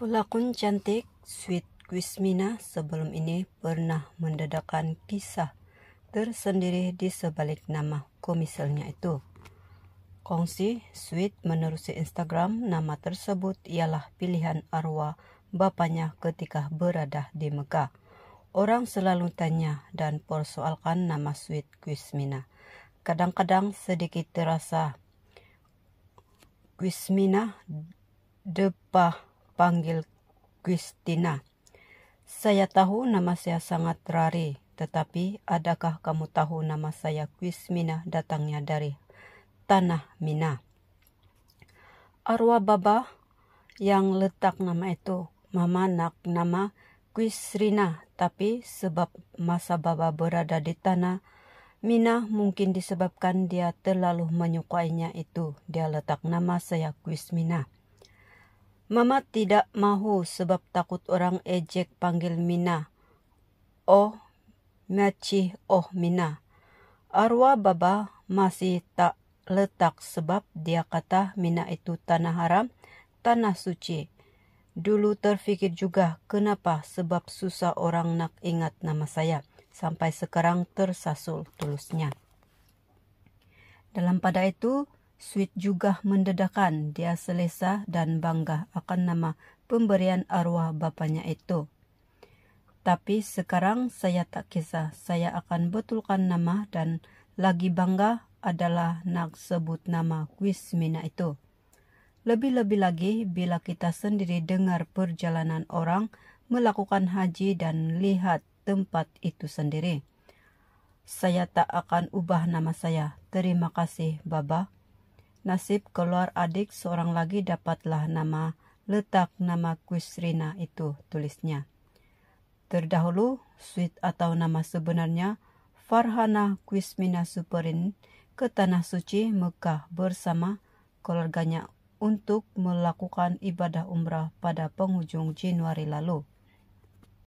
Pelakon cantik Sweet Quismina sebelum ini pernah mendadakan kisah tersendiri di sebalik nama komiselnya itu. Kongsi Sweet menerusi Instagram nama tersebut ialah pilihan arwah bapanya ketika berada di Mekah. Orang selalu tanya dan persoalkan nama Sweet Quismina. Kadang-kadang sedikit terasa Quismina depah panggil Christina. Saya tahu nama saya sangat terari, tetapi adakah kamu tahu nama saya Quismina datangnya dari Tanah Mina? Arwah Baba yang letak nama itu Mama nak nama Kwisrina, tapi sebab masa Baba berada di Tanah Mina mungkin disebabkan dia terlalu menyukainya itu. Dia letak nama saya Quismina. Mama tidak mahu sebab takut orang ejek panggil Mina. Oh, macih, oh Mina. Arwah baba masih tak letak sebab dia kata Mina itu tanah haram, tanah suci. Dulu terfikir juga kenapa sebab susah orang nak ingat nama saya. Sampai sekarang tersasul tulusnya. Dalam pada itu, Sweet juga mendedahkan dia selesa dan bangga akan nama pemberian arwah bapanya itu. Tapi sekarang saya tak kisah, saya akan betulkan nama dan lagi bangga adalah nak sebut nama Wismina itu. Lebih-lebih lagi bila kita sendiri dengar perjalanan orang melakukan haji dan lihat tempat itu sendiri. Saya tak akan ubah nama saya. Terima kasih, Bapak nasib keluar adik seorang lagi dapatlah nama letak nama Kusrina itu tulisnya. Terdahulu, suit atau nama sebenarnya Farhana Kusmina Superin ke Tanah Suci Mekah bersama keluarganya untuk melakukan ibadah umrah pada penghujung Januari lalu.